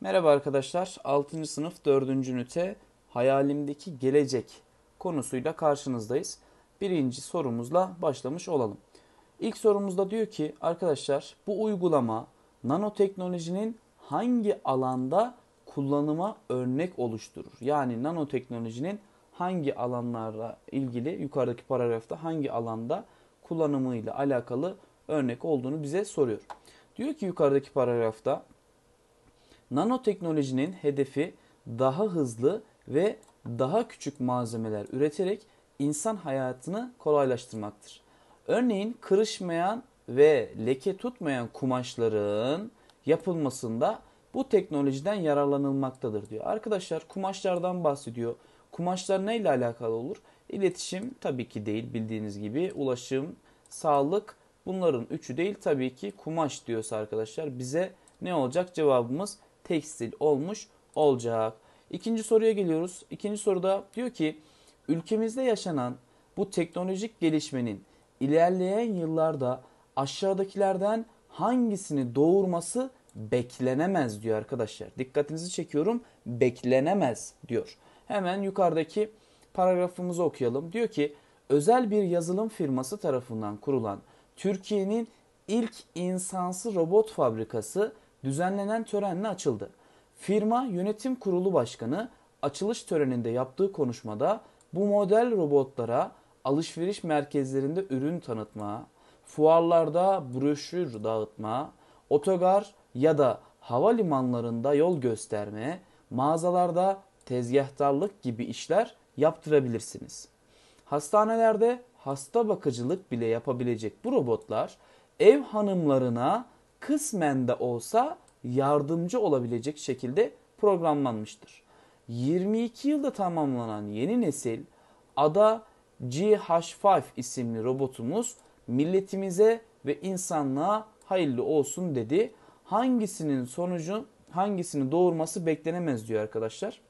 Merhaba arkadaşlar. 6. sınıf 4. ünite Hayalimdeki gelecek konusuyla karşınızdayız. Birinci sorumuzla başlamış olalım. İlk sorumuzda diyor ki arkadaşlar bu uygulama nanoteknolojinin hangi alanda kullanıma örnek oluşturur? Yani nanoteknolojinin hangi alanlarla ilgili yukarıdaki paragrafta hangi alanda kullanımıyla alakalı örnek olduğunu bize soruyor. Diyor ki yukarıdaki paragrafta Nanoteknolojinin hedefi daha hızlı ve daha küçük malzemeler üreterek insan hayatını kolaylaştırmaktır. Örneğin kırışmayan ve leke tutmayan kumaşların yapılmasında bu teknolojiden yararlanılmaktadır diyor. Arkadaşlar kumaşlardan bahsediyor. Kumaşlar neyle alakalı olur? İletişim tabii ki değil bildiğiniz gibi. Ulaşım, sağlık bunların üçü değil tabii ki kumaş diyorsa arkadaşlar bize ne olacak cevabımız tekstil olmuş olacak. İkinci soruya geliyoruz. İkinci soruda diyor ki ülkemizde yaşanan bu teknolojik gelişmenin ilerleyen yıllarda aşağıdakilerden hangisini doğurması beklenemez diyor arkadaşlar. Dikkatinizi çekiyorum. Beklenemez diyor. Hemen yukarıdaki paragrafımızı okuyalım. Diyor ki özel bir yazılım firması tarafından kurulan Türkiye'nin ilk insansı robot fabrikası düzenlenen törenle açıldı. Firma Yönetim Kurulu Başkanı açılış töreninde yaptığı konuşmada bu model robotlara alışveriş merkezlerinde ürün tanıtma, fuarlarda broşür dağıtma, otogar ya da havalimanlarında yol gösterme, mağazalarda tezgahtarlık gibi işler yaptırabilirsiniz. Hastanelerde hasta bakıcılık bile yapabilecek bu robotlar ev hanımlarına kısmen de olsa yardımcı olabilecek şekilde programlanmıştır. 22 yılda tamamlanan yeni nesil ada GH5 isimli robotumuz milletimize ve insanlığa hayırlı olsun dedi. Hangisinin sonucu hangisini doğurması beklenemez diyor arkadaşlar.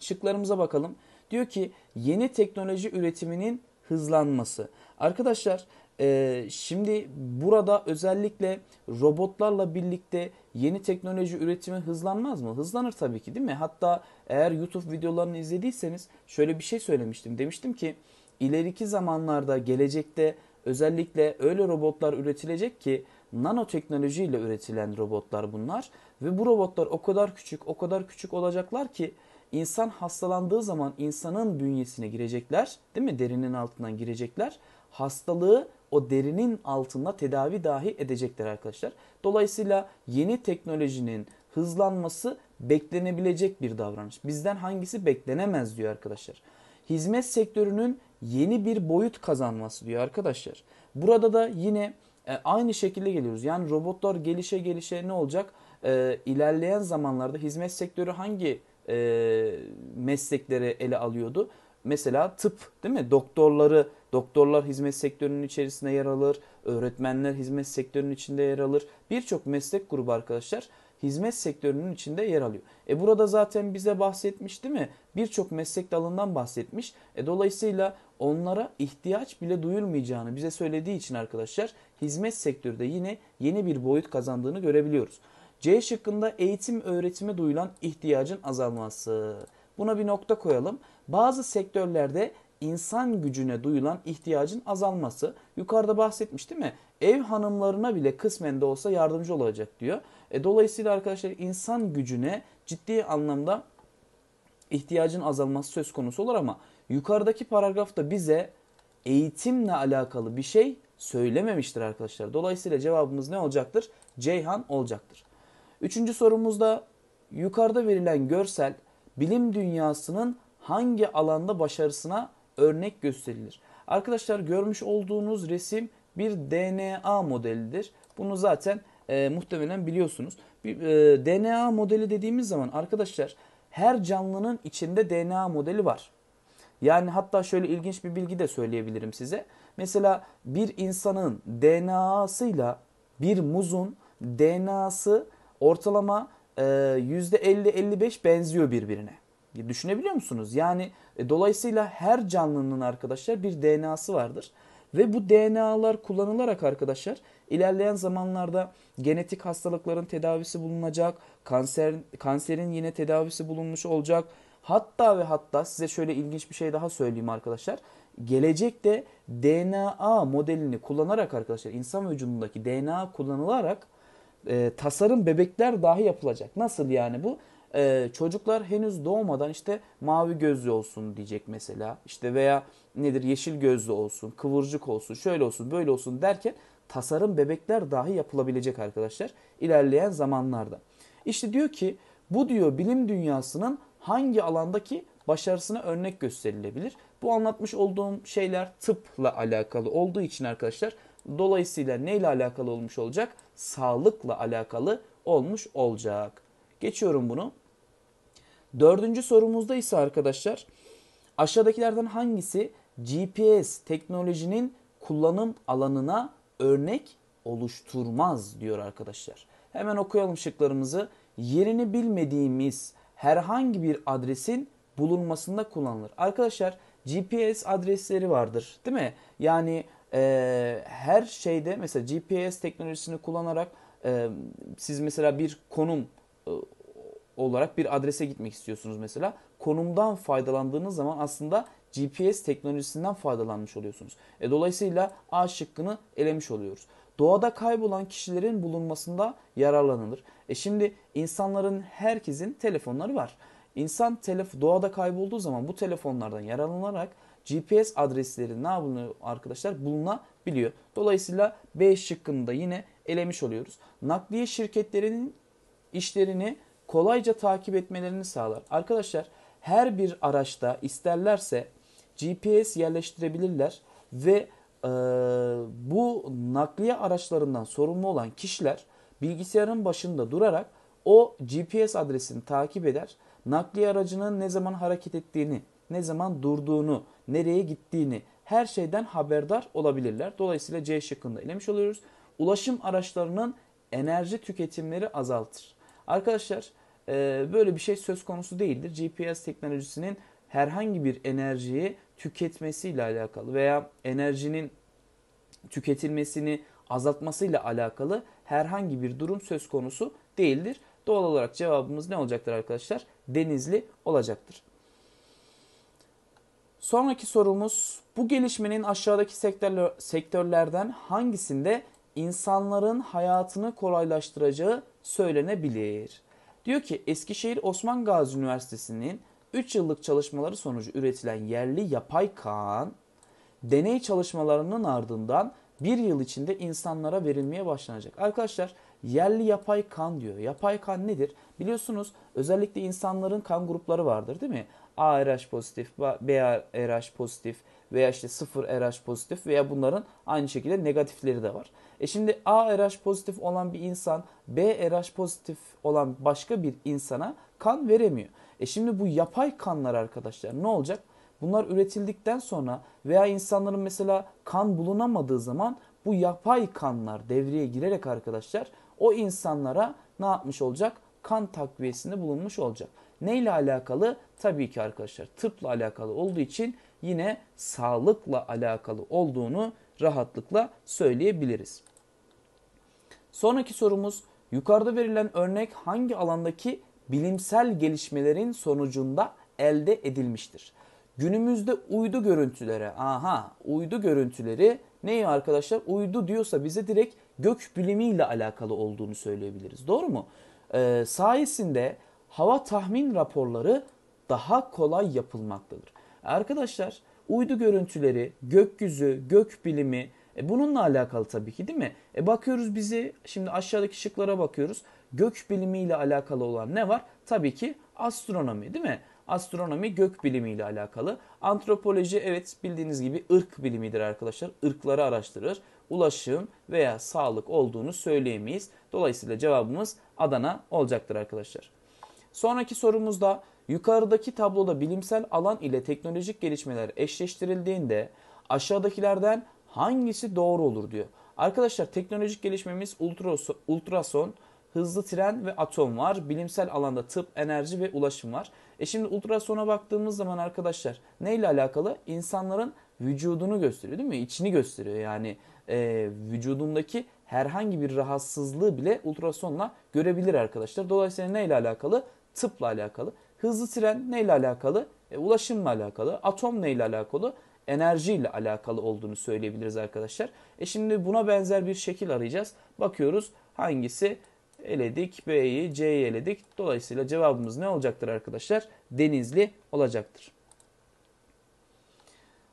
Şıklarımıza bakalım. Diyor ki yeni teknoloji üretiminin hızlanması. Arkadaşlar ee, şimdi burada özellikle robotlarla birlikte yeni teknoloji üretimi hızlanmaz mı? Hızlanır tabii ki değil mi? Hatta eğer YouTube videolarını izlediyseniz şöyle bir şey söylemiştim. Demiştim ki ileriki zamanlarda gelecekte özellikle öyle robotlar üretilecek ki nanoteknolojiyle üretilen robotlar bunlar ve bu robotlar o kadar küçük, o kadar küçük olacaklar ki İnsan hastalandığı zaman insanın bünyesine girecekler, değil mi? Derinin altından girecekler. Hastalığı o derinin altında tedavi dahi edecekler arkadaşlar. Dolayısıyla yeni teknolojinin hızlanması beklenebilecek bir davranış. Bizden hangisi beklenemez diyor arkadaşlar. Hizmet sektörünün yeni bir boyut kazanması diyor arkadaşlar. Burada da yine e, aynı şekilde geliyoruz. Yani robotlar gelişe gelişe ne olacak? E, ilerleyen zamanlarda hizmet sektörü hangi e, meslekleri ele alıyordu. Mesela tıp değil mi? Doktorları, doktorlar hizmet sektörünün içerisinde yer alır. Öğretmenler hizmet sektörünün içinde yer alır. Birçok meslek grubu arkadaşlar hizmet sektörünün içinde yer alıyor. E burada zaten bize bahsetmiş değil mi? Birçok meslek dalından bahsetmiş. E dolayısıyla onlara ihtiyaç bile duyulmayacağını bize söylediği için arkadaşlar hizmet sektörde yine yeni bir boyut kazandığını görebiliyoruz. C şıkkında eğitim öğretime duyulan ihtiyacın azalması. Buna bir nokta koyalım. Bazı sektörlerde insan gücüne duyulan ihtiyacın azalması. Yukarıda bahsetmiş değil mi? Ev hanımlarına bile kısmen de olsa yardımcı olacak diyor. E, dolayısıyla arkadaşlar insan gücüne ciddi anlamda ihtiyacın azalması söz konusu olur ama yukarıdaki paragrafta bize eğitimle alakalı bir şey söylememiştir arkadaşlar. Dolayısıyla cevabımız ne olacaktır? Ceyhan olacaktır. Üçüncü sorumuzda yukarıda verilen görsel bilim dünyasının hangi alanda başarısına örnek gösterilir? Arkadaşlar görmüş olduğunuz resim bir DNA modelidir. Bunu zaten e, muhtemelen biliyorsunuz. Bir, e, DNA modeli dediğimiz zaman arkadaşlar her canlının içinde DNA modeli var. Yani hatta şöyle ilginç bir bilgi de söyleyebilirim size. Mesela bir insanın DNA'sıyla bir muzun DNA'sı ortalama e, %50-55 benziyor birbirine. Düşünebiliyor musunuz? Yani e, dolayısıyla her canlının arkadaşlar bir DNA'sı vardır. Ve bu DNA'lar kullanılarak arkadaşlar ilerleyen zamanlarda genetik hastalıkların tedavisi bulunacak, kanser, kanserin yine tedavisi bulunmuş olacak. Hatta ve hatta size şöyle ilginç bir şey daha söyleyeyim arkadaşlar. Gelecekte DNA modelini kullanarak arkadaşlar insan vücudundaki DNA kullanılarak e, tasarım bebekler dahi yapılacak. Nasıl yani bu? Ee, çocuklar henüz doğmadan işte mavi gözlü olsun diyecek mesela işte veya nedir yeşil gözlü olsun kıvırcık olsun şöyle olsun böyle olsun derken tasarım bebekler dahi yapılabilecek arkadaşlar ilerleyen zamanlarda. İşte diyor ki bu diyor bilim dünyasının hangi alandaki başarısına örnek gösterilebilir. Bu anlatmış olduğum şeyler tıpla alakalı olduğu için arkadaşlar Dolayısıyla neyle alakalı olmuş olacak? Sağlıkla alakalı olmuş olacak. Geçiyorum bunu. Dördüncü sorumuzda ise arkadaşlar aşağıdakilerden hangisi GPS teknolojinin kullanım alanına örnek oluşturmaz diyor arkadaşlar. Hemen okuyalım şıklarımızı. Yerini bilmediğimiz herhangi bir adresin bulunmasında kullanılır. Arkadaşlar GPS adresleri vardır değil mi? Yani e, her şeyde mesela GPS teknolojisini kullanarak e, siz mesela bir konum e, olarak bir adrese gitmek istiyorsunuz mesela. Konumdan faydalandığınız zaman aslında GPS teknolojisinden faydalanmış oluyorsunuz. E, dolayısıyla A şıkkını elemiş oluyoruz. Doğada kaybolan kişilerin bulunmasında yararlanılır. E şimdi insanların herkesin telefonları var. İnsan telef doğada kaybolduğu zaman bu telefonlardan yararlanarak GPS adresleri ne yapılıyor arkadaşlar? Bulunabiliyor. Dolayısıyla B şıkkını da yine elemiş oluyoruz. Nakliye şirketlerinin işlerini kolayca takip etmelerini sağlar. Arkadaşlar her bir araçta isterlerse GPS yerleştirebilirler ve e, bu nakliye araçlarından sorumlu olan kişiler bilgisayarın başında durarak o GPS adresini takip eder. Nakliye aracının ne zaman hareket ettiğini, ne zaman durduğunu, nereye gittiğini her şeyden haberdar olabilirler. Dolayısıyla C şıkkında elemiş oluyoruz. Ulaşım araçlarının enerji tüketimleri azaltır. Arkadaşlar e, böyle bir şey söz konusu değildir. GPS teknolojisinin herhangi bir enerjiyi tüketmesiyle alakalı veya enerjinin tüketilmesini azaltmasıyla alakalı herhangi bir durum söz konusu değildir. Doğal olarak cevabımız ne olacaktır arkadaşlar? Denizli olacaktır. Sonraki sorumuz bu gelişmenin aşağıdaki sektörlerden hangisinde insanların hayatını kolaylaştıracağı söylenebilir? Diyor ki Eskişehir Osman Gazi Üniversitesi'nin 3 yıllık çalışmaları sonucu üretilen yerli yapay kan deney çalışmalarının ardından bir yıl içinde insanlara verilmeye başlanacak. Arkadaşlar yerli yapay kan diyor. Yapay kan nedir? Biliyorsunuz özellikle insanların kan grupları vardır değil mi? ARH pozitif, BRH pozitif veya işte sıfır RH pozitif veya bunların aynı şekilde negatifleri de var. E şimdi ARH pozitif olan bir insan BRH pozitif olan başka bir insana kan veremiyor. E şimdi bu yapay kanlar arkadaşlar ne olacak? Bunlar üretildikten sonra veya insanların mesela kan bulunamadığı zaman bu yapay kanlar devreye girerek arkadaşlar o insanlara ne yapmış olacak? Kan takviyesinde bulunmuş olacak. Neyle alakalı? Tabii ki arkadaşlar tıpla alakalı olduğu için yine sağlıkla alakalı olduğunu rahatlıkla söyleyebiliriz. Sonraki sorumuz yukarıda verilen örnek hangi alandaki bilimsel gelişmelerin sonucunda elde edilmiştir? Günümüzde uydu görüntülere, aha uydu görüntüleri neyi arkadaşlar? Uydu diyorsa bize direkt gök bilimiyle alakalı olduğunu söyleyebiliriz. Doğru mu? Ee, sayesinde hava tahmin raporları daha kolay yapılmaktadır. Arkadaşlar uydu görüntüleri, gökyüzü, gök bilimi e bununla alakalı tabii ki değil mi? E bakıyoruz bizi şimdi aşağıdaki şıklara bakıyoruz. Gök bilimi ile alakalı olan ne var? Tabii ki astronomi değil mi? Astronomi gök bilimi ile alakalı. Antropoloji evet bildiğiniz gibi ırk bilimidir arkadaşlar. Irkları araştırır. Ulaşım veya sağlık olduğunu söyleyemeyiz. Dolayısıyla cevabımız Adana olacaktır arkadaşlar. Sonraki sorumuzda yukarıdaki tabloda bilimsel alan ile teknolojik gelişmeler eşleştirildiğinde aşağıdakilerden hangisi doğru olur diyor. Arkadaşlar teknolojik gelişmemiz ultrason, hızlı tren ve atom var. Bilimsel alanda tıp, enerji ve ulaşım var. E şimdi ultrasona baktığımız zaman arkadaşlar neyle alakalı? İnsanların vücudunu gösteriyor değil mi? İçini gösteriyor yani e, vücudundaki herhangi bir rahatsızlığı bile ultrasonla görebilir arkadaşlar. Dolayısıyla neyle alakalı? Tıpla alakalı. Hızlı tren neyle alakalı? E, ulaşımla alakalı. Atom neyle alakalı? Enerjiyle alakalı olduğunu söyleyebiliriz arkadaşlar. E şimdi buna benzer bir şekil arayacağız. Bakıyoruz hangisi eledik, B'yi, C'yi eledik. Dolayısıyla cevabımız ne olacaktır arkadaşlar? Denizli olacaktır.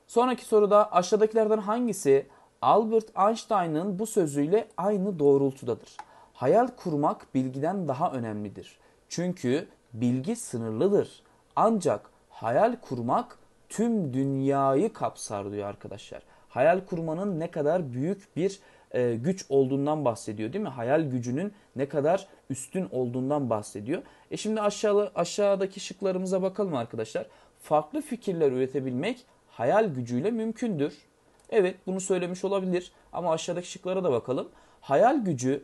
Sonraki soruda aşağıdakilerden hangisi Albert Einstein'ın bu sözüyle aynı doğrultudadır? Hayal kurmak bilgiden daha önemlidir. Çünkü bilgi sınırlıdır. Ancak hayal kurmak tüm dünyayı kapsar diyor arkadaşlar. Hayal kurmanın ne kadar büyük bir e, güç olduğundan bahsediyor değil mi? Hayal gücünün ne kadar üstün olduğundan bahsediyor. E şimdi aşağı, aşağıdaki şıklarımıza bakalım arkadaşlar. Farklı fikirler üretebilmek hayal gücüyle mümkündür. Evet bunu söylemiş olabilir ama aşağıdaki şıklara da bakalım. Hayal gücü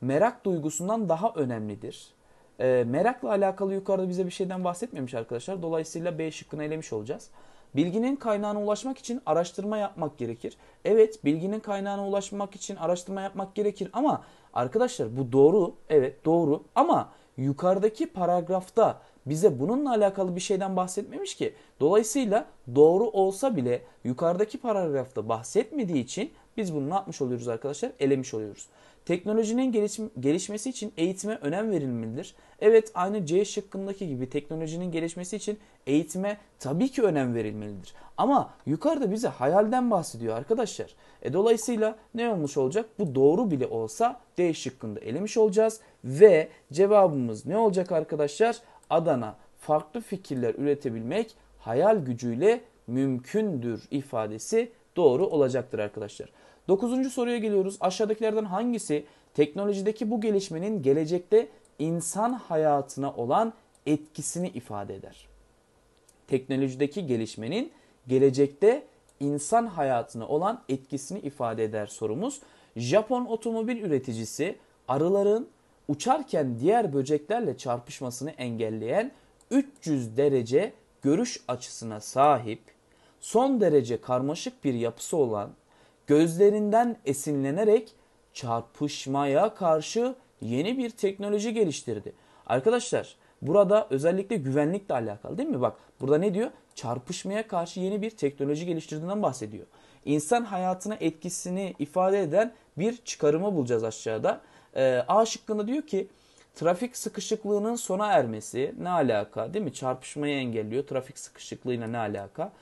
merak duygusundan daha önemlidir. E, merakla alakalı yukarıda bize bir şeyden bahsetmemiş arkadaşlar. Dolayısıyla B şıkkını elemiş olacağız. Bilginin kaynağına ulaşmak için araştırma yapmak gerekir. Evet bilginin kaynağına ulaşmak için araştırma yapmak gerekir ama arkadaşlar bu doğru. Evet doğru ama yukarıdaki paragrafta bize bununla alakalı bir şeyden bahsetmemiş ki. Dolayısıyla doğru olsa bile yukarıdaki paragrafta bahsetmediği için biz bunu ne yapmış oluyoruz arkadaşlar? Elemiş oluyoruz. Teknolojinin gelişim, gelişmesi için eğitime önem verilmelidir. Evet aynı C şıkkındaki gibi teknolojinin gelişmesi için eğitime tabii ki önem verilmelidir. Ama yukarıda bize hayalden bahsediyor arkadaşlar. E dolayısıyla ne olmuş olacak? Bu doğru bile olsa D şıkkında elemiş olacağız. Ve cevabımız ne olacak arkadaşlar? Adana farklı fikirler üretebilmek hayal gücüyle mümkündür ifadesi doğru olacaktır arkadaşlar. Dokuzuncu soruya geliyoruz. Aşağıdakilerden hangisi teknolojideki bu gelişmenin gelecekte insan hayatına olan etkisini ifade eder? Teknolojideki gelişmenin gelecekte insan hayatına olan etkisini ifade eder sorumuz. Japon otomobil üreticisi arıların uçarken diğer böceklerle çarpışmasını engelleyen 300 derece görüş açısına sahip, son derece karmaşık bir yapısı olan gözlerinden esinlenerek çarpışmaya karşı yeni bir teknoloji geliştirdi. Arkadaşlar burada özellikle güvenlikle alakalı değil mi? Bak burada ne diyor? Çarpışmaya karşı yeni bir teknoloji geliştirdiğinden bahsediyor. İnsan hayatına etkisini ifade eden bir çıkarımı bulacağız aşağıda. Ee, A şıkkında diyor ki trafik sıkışıklığının sona ermesi ne alaka değil mi? Çarpışmayı engelliyor. Trafik sıkışıklığıyla ne alaka?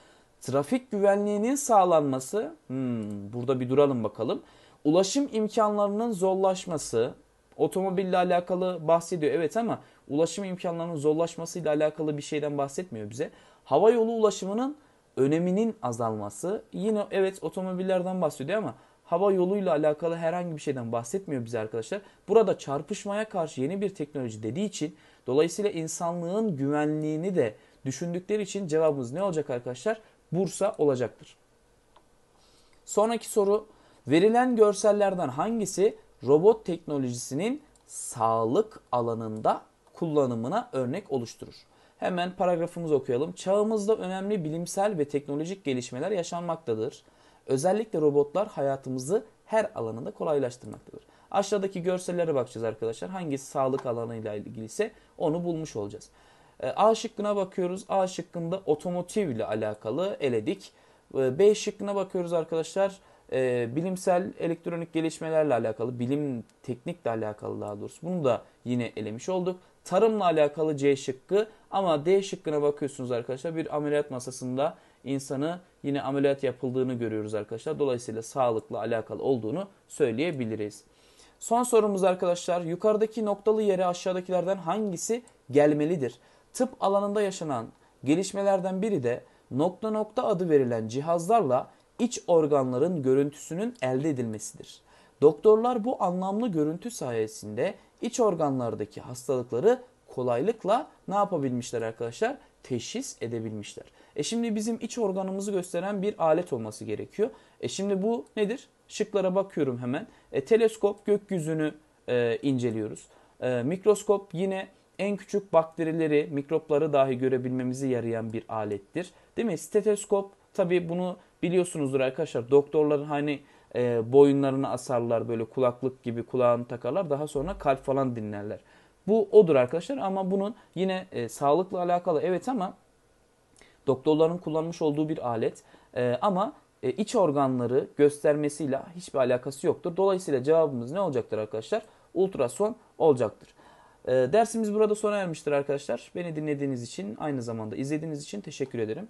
Trafik güvenliğinin sağlanması, hmm, burada bir duralım bakalım. Ulaşım imkanlarının zorlaşması, otomobille alakalı bahsediyor evet ama ulaşım imkanlarının zorlaşmasıyla alakalı bir şeyden bahsetmiyor bize. Hava yolu ulaşımının öneminin azalması, yine evet otomobillerden bahsediyor ama hava yoluyla alakalı herhangi bir şeyden bahsetmiyor bize arkadaşlar. Burada çarpışmaya karşı yeni bir teknoloji dediği için dolayısıyla insanlığın güvenliğini de düşündükleri için cevabımız ne olacak arkadaşlar? Bursa olacaktır. Sonraki soru verilen görsellerden hangisi robot teknolojisinin sağlık alanında kullanımına örnek oluşturur? Hemen paragrafımızı okuyalım. Çağımızda önemli bilimsel ve teknolojik gelişmeler yaşanmaktadır. Özellikle robotlar hayatımızı her alanında kolaylaştırmaktadır. Aşağıdaki görsellere bakacağız arkadaşlar. Hangisi sağlık alanıyla ise onu bulmuş olacağız. E, A şıkkına bakıyoruz. A şıkkında otomotiv ile alakalı eledik. E, B şıkkına bakıyoruz arkadaşlar. E, bilimsel elektronik gelişmelerle alakalı, bilim teknikle alakalı daha doğrusu. Bunu da yine elemiş olduk. Tarımla alakalı C şıkkı ama D şıkkına bakıyorsunuz arkadaşlar. Bir ameliyat masasında insanı yine ameliyat yapıldığını görüyoruz arkadaşlar. Dolayısıyla sağlıkla alakalı olduğunu söyleyebiliriz. Son sorumuz arkadaşlar yukarıdaki noktalı yere aşağıdakilerden hangisi gelmelidir? tıp alanında yaşanan gelişmelerden biri de nokta nokta adı verilen cihazlarla iç organların görüntüsünün elde edilmesidir. Doktorlar bu anlamlı görüntü sayesinde iç organlardaki hastalıkları kolaylıkla ne yapabilmişler arkadaşlar? Teşhis edebilmişler. E şimdi bizim iç organımızı gösteren bir alet olması gerekiyor. E şimdi bu nedir? Şıklara bakıyorum hemen. E, teleskop gökyüzünü e, inceliyoruz. E, mikroskop yine en küçük bakterileri, mikropları dahi görebilmemizi yarayan bir alettir. Değil mi? Stetoskop tabi bunu biliyorsunuzdur arkadaşlar. Doktorların hani e, boyunlarını asarlar böyle kulaklık gibi kulağını takarlar. Daha sonra kalp falan dinlerler. Bu odur arkadaşlar ama bunun yine e, sağlıkla alakalı evet ama doktorların kullanmış olduğu bir alet. E, ama e, iç organları göstermesiyle hiçbir alakası yoktur. Dolayısıyla cevabımız ne olacaktır arkadaşlar? Ultrason olacaktır. Ee, dersimiz burada sona ermiştir arkadaşlar. Beni dinlediğiniz için aynı zamanda izlediğiniz için teşekkür ederim.